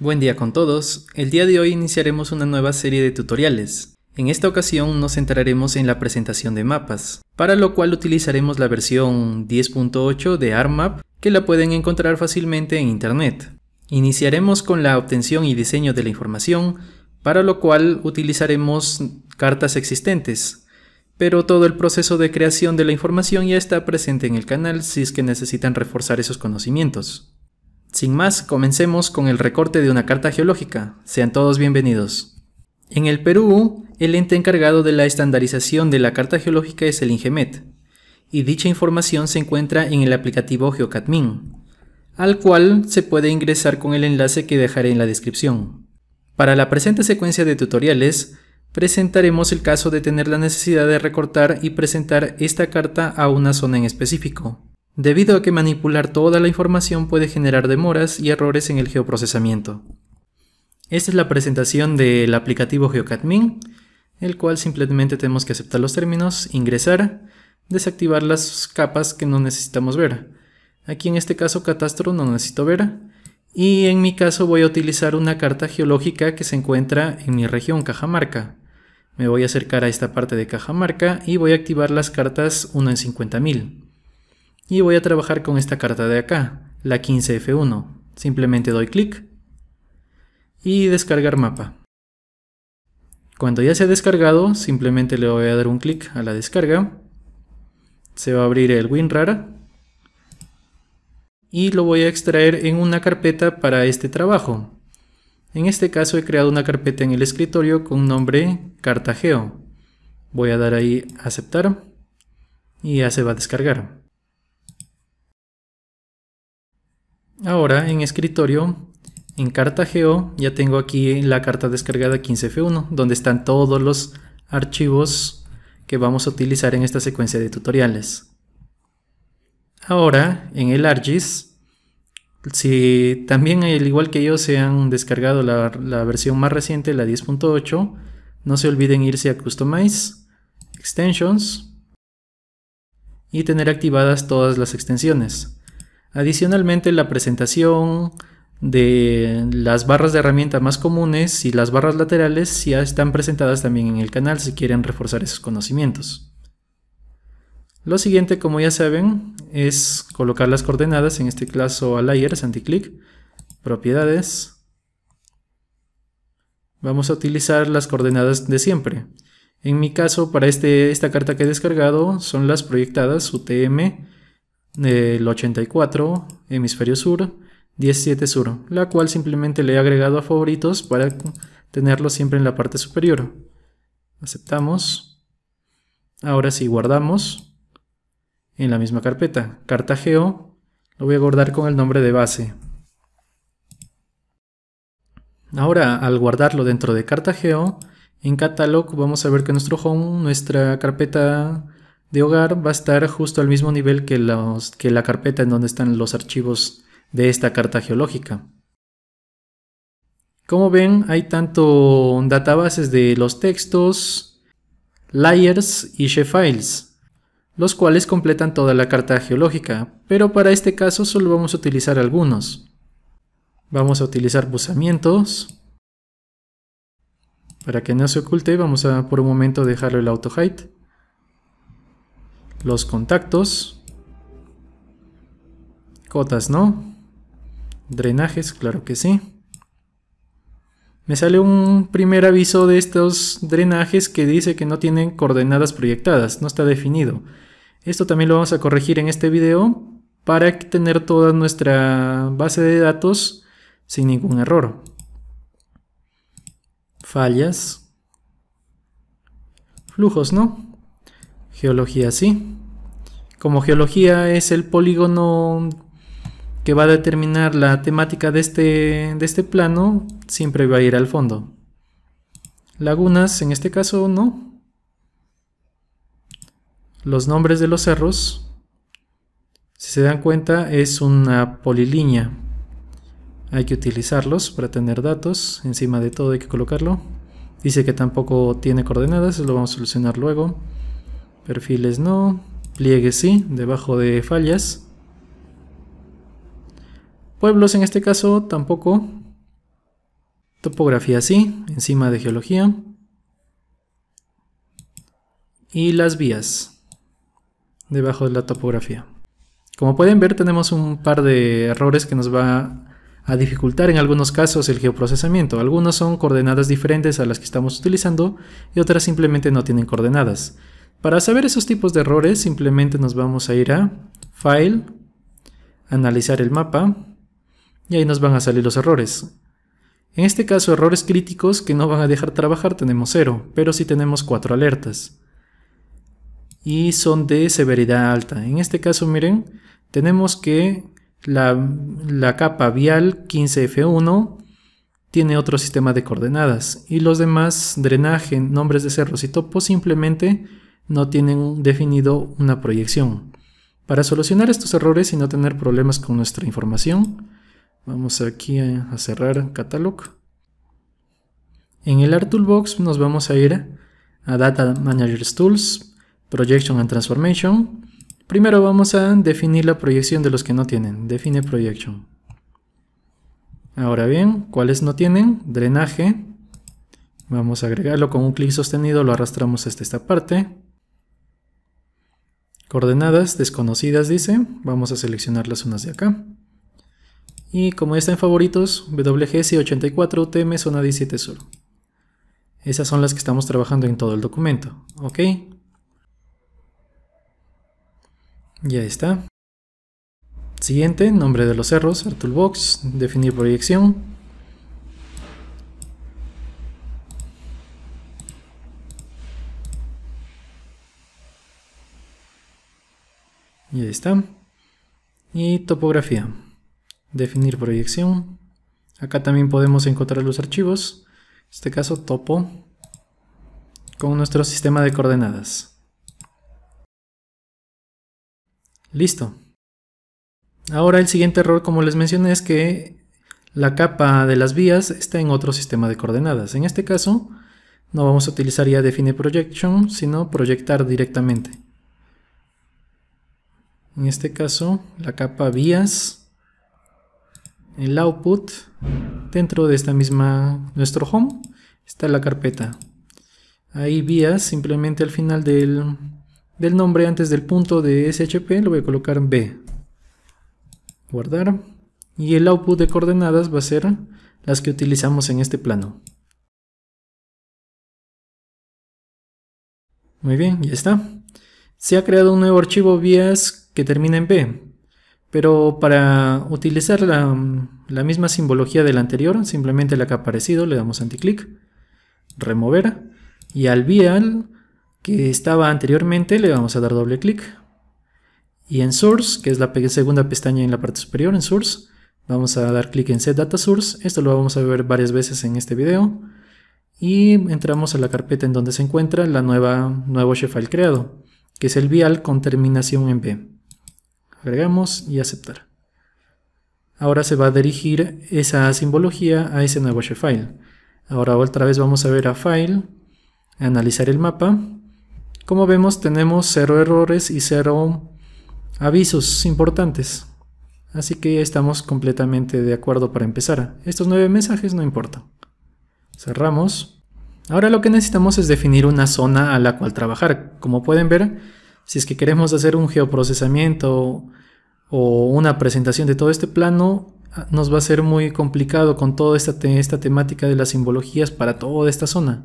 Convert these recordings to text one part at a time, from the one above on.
Buen día con todos, el día de hoy iniciaremos una nueva serie de tutoriales. En esta ocasión nos centraremos en la presentación de mapas, para lo cual utilizaremos la versión 10.8 de ArmMap que la pueden encontrar fácilmente en internet. Iniciaremos con la obtención y diseño de la información, para lo cual utilizaremos cartas existentes, pero todo el proceso de creación de la información ya está presente en el canal si es que necesitan reforzar esos conocimientos. Sin más, comencemos con el recorte de una carta geológica. Sean todos bienvenidos. En el Perú, el ente encargado de la estandarización de la carta geológica es el Ingemet, y dicha información se encuentra en el aplicativo GeoCadmin, al cual se puede ingresar con el enlace que dejaré en la descripción. Para la presente secuencia de tutoriales, presentaremos el caso de tener la necesidad de recortar y presentar esta carta a una zona en específico debido a que manipular toda la información puede generar demoras y errores en el geoprocesamiento. Esta es la presentación del aplicativo GeoCadmin, el cual simplemente tenemos que aceptar los términos, ingresar, desactivar las capas que no necesitamos ver. Aquí en este caso catastro no necesito ver, y en mi caso voy a utilizar una carta geológica que se encuentra en mi región Cajamarca. Me voy a acercar a esta parte de Cajamarca y voy a activar las cartas 1 en 50.000 y voy a trabajar con esta carta de acá, la 15F1. Simplemente doy clic y descargar mapa. Cuando ya se ha descargado, simplemente le voy a dar un clic a la descarga. Se va a abrir el WinRAR y lo voy a extraer en una carpeta para este trabajo. En este caso he creado una carpeta en el escritorio con nombre Cartageo. Voy a dar ahí aceptar y ya se va a descargar. Ahora en escritorio, en carta geo, ya tengo aquí la carta descargada 15F1, donde están todos los archivos que vamos a utilizar en esta secuencia de tutoriales. Ahora en el argis, si también al igual que yo se han descargado la, la versión más reciente, la 10.8, no se olviden irse a Customize, Extensions y tener activadas todas las extensiones. Adicionalmente, la presentación de las barras de herramientas más comunes y las barras laterales ya están presentadas también en el canal si quieren reforzar esos conocimientos. Lo siguiente, como ya saben, es colocar las coordenadas, en este caso a layers, anticlick, propiedades. Vamos a utilizar las coordenadas de siempre. En mi caso, para este, esta carta que he descargado, son las proyectadas UTM del 84 hemisferio sur, 17 sur, la cual simplemente le he agregado a favoritos para tenerlo siempre en la parte superior. Aceptamos. Ahora sí, guardamos en la misma carpeta. Carta lo voy a guardar con el nombre de base. Ahora, al guardarlo dentro de cartageo en Catalog vamos a ver que nuestro home, nuestra carpeta de hogar va a estar justo al mismo nivel que, la carpeta en donde están los archivos de esta carta geológica. Como ven, hay tanto databases de los textos, layers y shefiles, los cuales completan toda la carta geológica, pero para este caso solo vamos a utilizar algunos. Vamos a utilizar buzamientos. Para que no se oculte, vamos a por un momento dejarlo el auto height los contactos, cotas no, drenajes, claro que sí. Me sale un primer aviso de estos drenajes que dice que no tienen coordenadas proyectadas, no está definido. Esto también lo vamos a corregir en este video para tener toda nuestra base de datos sin ningún error. Fallas. Flujos, ¿no? Geología, sí. Como geología es el polígono que va a determinar la temática este, de este, plano, siempre va a ir al fondo. Lagunas, en este caso, no. Los nombres de los cerros, si se dan cuenta, es una polilínea. Hay que utilizarlos para tener datos. Encima de todo hay que colocarlo. Dice que tampoco tiene coordenadas, lo vamos a solucionar luego. Perfiles no. Pliegues sí, debajo de fallas. Pueblos en este caso tampoco. Topografía sí, encima de geología. Y las vías, debajo de la topografía. Como pueden ver tenemos un par de errores que nos va a dificultar en algunos casos el geoprocesamiento. Algunas son coordenadas diferentes a las que estamos utilizando y otras simplemente no tienen coordenadas. Para saber esos tipos de errores simplemente nos vamos a ir a File, Analizar el mapa y ahí nos van a salir los errores. En este caso errores críticos que no van a dejar trabajar tenemos 0, pero sí tenemos cuatro alertas. Y son de severidad alta. En este caso miren, tenemos que la, la capa vial 15F1 tiene otro sistema de coordenadas y los demás drenaje, nombres de cerros y topos simplemente no tienen definido una proyección. Para solucionar estos errores y no tener problemas con nuestra información, vamos aquí a cerrar Catalog. En el Art Toolbox nos vamos a ir a Data Managers Tools, Projection and Transformation. Primero vamos a definir la proyección de los que no tienen. Define Projection. Ahora bien, ¿cuáles no tienen? Drenaje. Vamos a agregarlo con un clic sostenido, lo arrastramos hasta esta parte. Coordenadas desconocidas dice, vamos a seleccionar las zonas de acá. Y como están en favoritos, WGS84 TM zona 17 sur. Esas son las que estamos trabajando en todo el documento, ¿ok? Ya está. Siguiente, nombre de los cerros, ArtulBox, definir proyección, Y ahí está. Y topografía. Definir proyección. Acá también podemos encontrar los archivos. En este caso topo con nuestro sistema de coordenadas. Listo. Ahora el siguiente error, como les mencioné, es que la capa de las vías está en otro sistema de coordenadas. En este caso, no vamos a utilizar ya Define Projection, sino proyectar directamente en este caso la capa vías, el output, dentro de esta misma, nuestro home, está la carpeta. Ahí vías, simplemente al final del, nombre antes del punto de SHP lo voy a colocar B. Guardar. Y el output de coordenadas va a ser las que utilizamos en este plano. Muy bien, ya está. Se ha creado un nuevo archivo vías que termina en B. Pero para utilizar la, misma simbología de la anterior, simplemente la que ha aparecido, le damos anticlic, remover, y al vial que estaba anteriormente le vamos a dar doble clic. Y en source, que es la segunda pestaña en la parte superior, en source, vamos a dar clic en set data source. Esto lo vamos a ver varias veces en este video. Y entramos a la carpeta en donde se encuentra la nueva, nuevo Shefile creado, que es el vial con terminación en B. Agregamos y aceptar. Ahora se va a dirigir esa simbología a ese nuevo file Ahora otra vez vamos a ver a File, analizar el mapa. Como vemos tenemos cero errores y cero avisos importantes. Así que estamos completamente de acuerdo para empezar. Estos nueve mensajes no importan. Cerramos. Ahora lo que necesitamos es definir una zona a la cual trabajar. Como pueden ver, si es que queremos hacer un geoprocesamiento o una presentación de todo este plano, nos va a ser muy complicado con toda esta, esta temática de las simbologías para toda esta zona.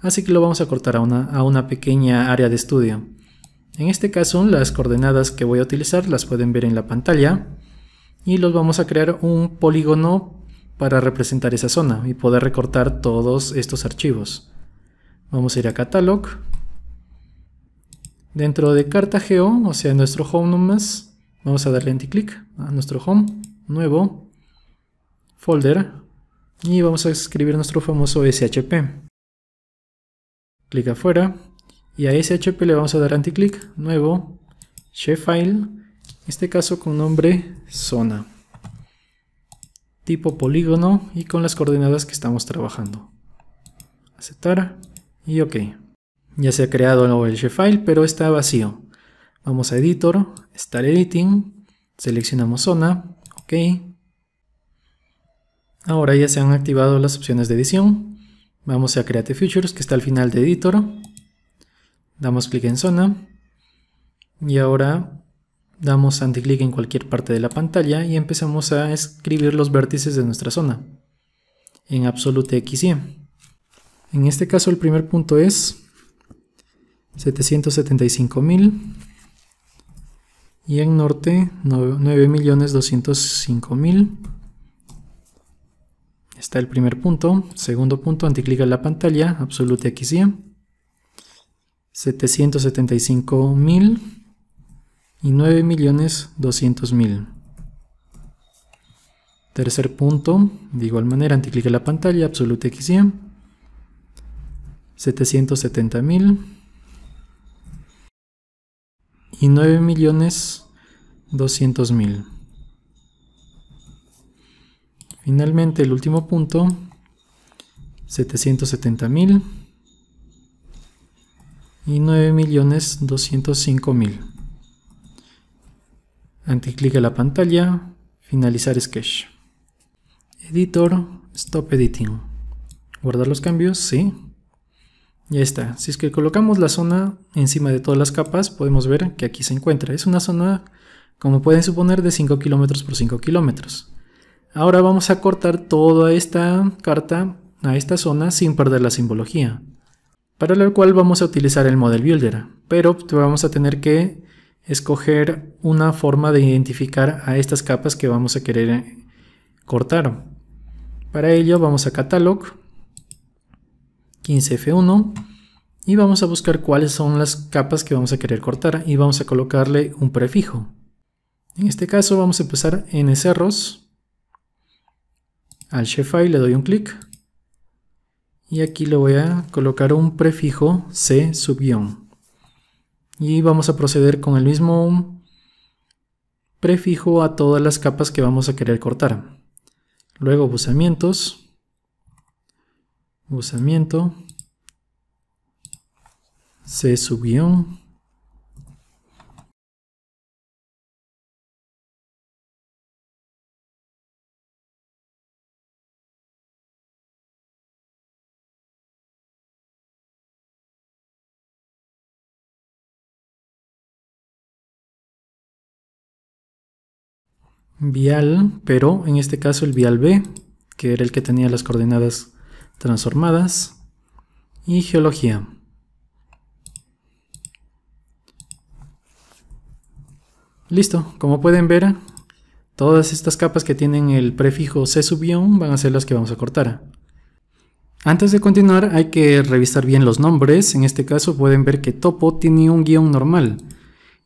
Así que lo vamos a cortar a una, a una pequeña área de estudio. En este caso, las coordenadas que voy a utilizar las pueden ver en la pantalla y los vamos a crear un polígono para representar esa zona y poder recortar todos estos archivos. Vamos a ir a Catalog, Dentro de carta geo, o sea, nuestro home nomás, vamos a darle anticlic a nuestro home, nuevo, folder, y vamos a escribir nuestro famoso SHP. Clic afuera, y a SHP le vamos a dar anticlic, nuevo, file, en este caso con nombre zona, tipo polígono y con las coordenadas que estamos trabajando. Aceptar y ok. Ya se ha creado el file pero está vacío. Vamos a Editor, Start Editing, seleccionamos zona, OK. Ahora ya se han activado las opciones de edición. Vamos a Create Futures que está al final de Editor. Damos clic en zona. Y ahora damos anticlic en cualquier parte de la pantalla y empezamos a escribir los vértices de nuestra zona en absolute XY. En este caso el primer punto es 775.000 mil. Y en norte 9.205.000 mil. Está el primer punto. Segundo punto, anticlica la pantalla, absolute x sí. 775 mil y 9.200.000 mil. Tercer punto, de igual manera, anticlica la pantalla, absolute XY, 770 mil y 9 millones doscientos mil. Finalmente el último punto, 770 mil y 9 millones 205 mil. Anticlic a la pantalla, finalizar sketch. Editor, stop editing. Guardar los cambios, sí. Ya está. Si es que colocamos la zona encima de todas las capas, podemos ver que aquí se encuentra. Es una zona, como pueden suponer, de 5 kilómetros por 5 kilómetros. Ahora vamos a cortar toda esta carta a esta zona sin perder la simbología. Para lo cual vamos a utilizar el Model Builder, pero vamos a tener que escoger una forma de identificar a estas capas que vamos a querer cortar. Para ello vamos a Catalog, 15F1 y vamos a buscar cuáles son las capas que vamos a querer cortar y vamos a colocarle un prefijo. En este caso vamos a empezar en cerros. Al Shefai. le doy un clic y aquí le voy a colocar un prefijo C sub guión. Y vamos a proceder con el mismo prefijo a todas las capas que vamos a querer cortar. Luego buzamientos usamiento C sub vial, pero en este caso el vial B, que era el que tenía las coordenadas transformadas y geología. Listo, como pueden ver, todas estas capas que tienen el prefijo C sub van a ser las que vamos a cortar. Antes de continuar hay que revisar bien los nombres, en este caso pueden ver que topo tiene un guión normal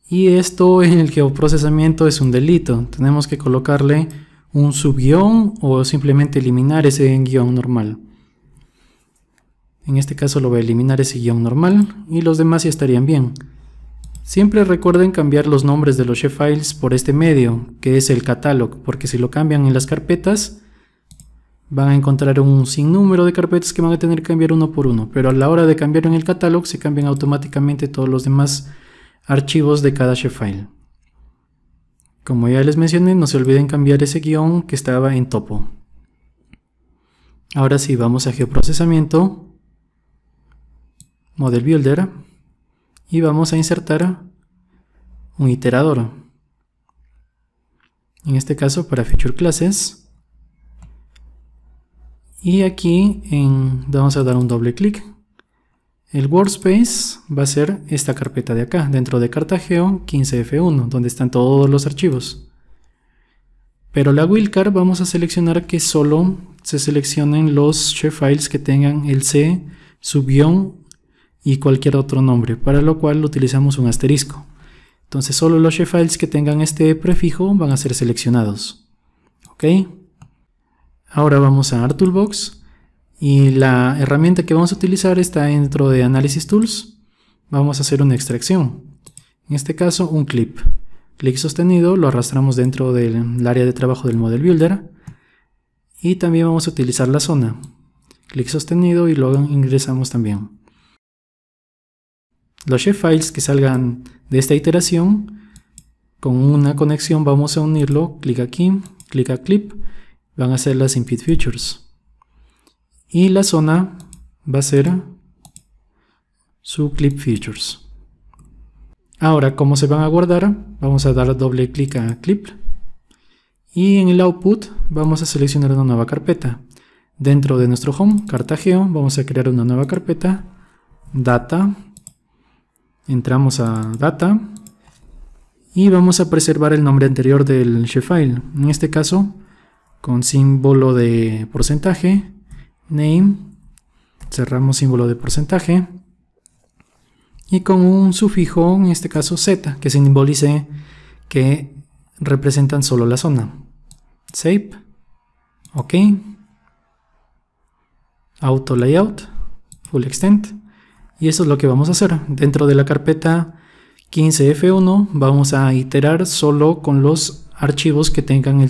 y esto en el geoprocesamiento es un delito, tenemos que colocarle un subguión o simplemente eliminar ese guión normal. En este caso lo voy a eliminar ese guión normal y los demás ya estarían bien. Siempre recuerden cambiar los nombres de los chef por este medio, que es el catálogo, porque si lo cambian en las carpetas, van a encontrar un sinnúmero de carpetas que van a tener que cambiar uno por uno, pero a la hora de cambiar en el catálogo se cambian automáticamente todos los demás archivos de cada chef file. Como ya les mencioné, no se olviden cambiar ese guión que estaba en topo. Ahora sí, vamos a geoprocesamiento model builder y vamos a insertar un iterador. En este caso para feature classes. Y aquí en, vamos a dar un doble clic. El workspace va a ser esta carpeta de acá, dentro de Cartageo 15F1, donde están todos los archivos. Pero la wildcard vamos a seleccionar que solo se seleccionen los files que tengan el C sub y cualquier otro nombre, para lo cual utilizamos un asterisco. Entonces solo los files que tengan este prefijo van a ser seleccionados. ¿Ok? Ahora vamos a Art Toolbox y la herramienta que vamos a utilizar está dentro de Analysis Tools. Vamos a hacer una extracción. En este caso un clip. Clic sostenido lo arrastramos dentro del área de trabajo del Model Builder. Y también vamos a utilizar la zona. Clic sostenido y luego ingresamos también los files que salgan de esta iteración con una conexión vamos a unirlo, clic aquí, clic a clip, van a ser las Input features y la zona va a ser su clip features ahora como se van a guardar vamos a dar doble clic a clip y en el output vamos a seleccionar una nueva carpeta dentro de nuestro home cartageo vamos a crear una nueva carpeta data Entramos a Data y vamos a preservar el nombre anterior del file En este caso, con símbolo de porcentaje, name, cerramos símbolo de porcentaje y con un sufijo, en este caso z, que simbolice que representan solo la zona. Save, OK, Auto Layout, Full Extent. Y eso es lo que vamos a hacer. Dentro de la carpeta 15F1 vamos a iterar solo con los archivos que tengan el,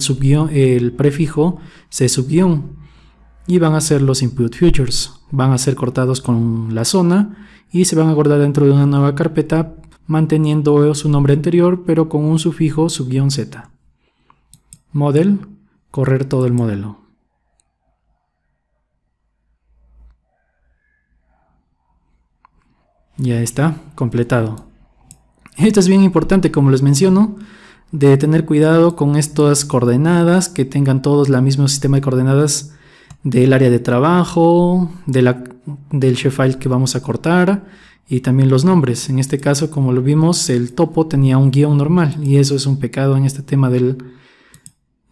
el prefijo C subguión. Y van a ser los input futures. Van a ser cortados con la zona y se van a guardar dentro de una nueva carpeta manteniendo su nombre anterior pero con un sufijo subguión z. Model, correr todo el modelo. Ya está completado. Esto es bien importante, como les menciono, de tener cuidado con estas coordenadas, que tengan todos el mismo sistema de coordenadas del área de trabajo, del shapefile que vamos a cortar y también los nombres. En este caso, como lo vimos, el topo tenía un guión normal y eso es un pecado en este tema del,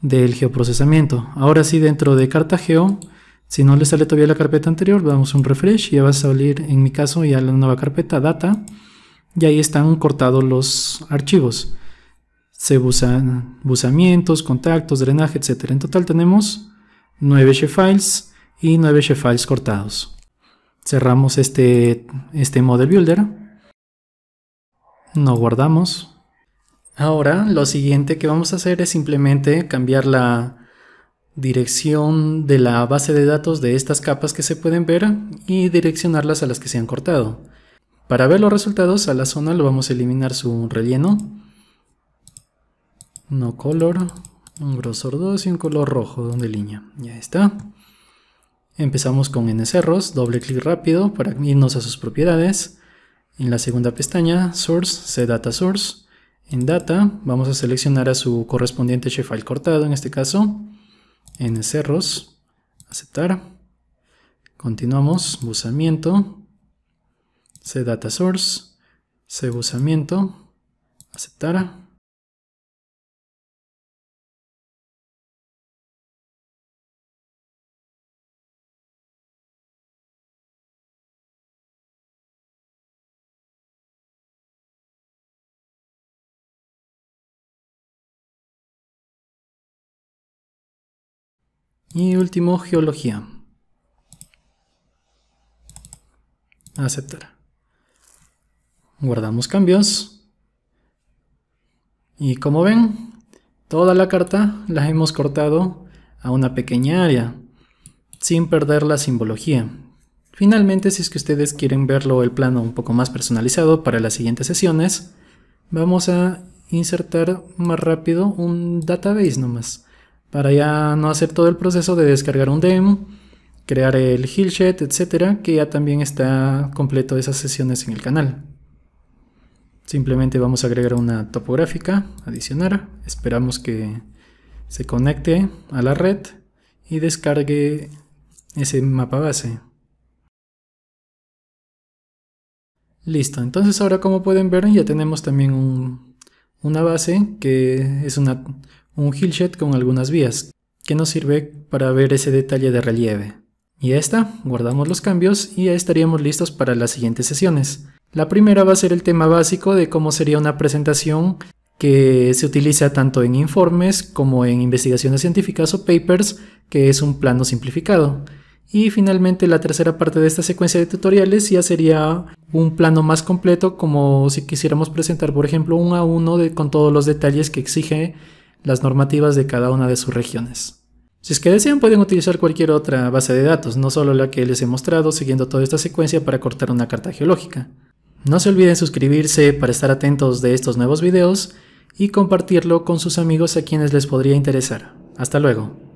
del geoprocesamiento. Ahora sí, dentro de Cartageo si no le sale todavía la carpeta anterior, damos un refresh y ya va a salir, en mi caso, ya la nueva carpeta data. Y ahí están cortados los archivos. Se usan busamientos, contactos, drenaje, etc. En total tenemos 9 files y 9 files cortados. Cerramos este, este model builder. No guardamos. Ahora lo siguiente que vamos a hacer es simplemente cambiar la, dirección de la base de datos de estas capas que se pueden ver y direccionarlas a las que se han cortado. Para ver los resultados a la zona lo vamos a eliminar su relleno, no color, un grosor 2 y un color rojo donde línea. Ya está. Empezamos con n cerros, doble clic rápido para irnos a sus propiedades. En la segunda pestaña, Source, C Data Source. En Data vamos a seleccionar a su correspondiente shapefile cortado en este caso. N cerros, aceptar. Continuamos, busamiento, C data source, C busamiento, aceptar. Y último, geología. Aceptar. Guardamos cambios. Y como ven, toda la carta la hemos cortado a una pequeña área, sin perder la simbología. Finalmente, si es que ustedes quieren verlo el plano un poco más personalizado para las siguientes sesiones, vamos a insertar más rápido un database nomás para ya no hacer todo el proceso de descargar un demo, crear el hillshed, etcétera, que ya también está completo esas sesiones en el canal. Simplemente vamos a agregar una topográfica, adicionar, esperamos que se conecte a la red y descargue ese mapa base. Listo, entonces ahora como pueden ver ya tenemos también una base que es una, un hillshot con algunas vías, que nos sirve para ver ese detalle de relieve. Y ya está, guardamos los cambios y ya estaríamos listos para las siguientes sesiones. La primera va a ser el tema básico de cómo sería una presentación que se utiliza tanto en informes como en investigaciones científicas o papers, que es un plano simplificado. Y finalmente la tercera parte de esta secuencia de tutoriales ya sería un plano más completo como si quisiéramos presentar por ejemplo un a uno con todos los detalles que exige las normativas de cada una de sus regiones. Si es que desean pueden utilizar cualquier otra base de datos, no solo la que les he mostrado siguiendo toda esta secuencia para cortar una carta geológica. No se olviden suscribirse para estar atentos de estos nuevos videos y compartirlo con sus amigos a quienes les podría interesar. Hasta luego.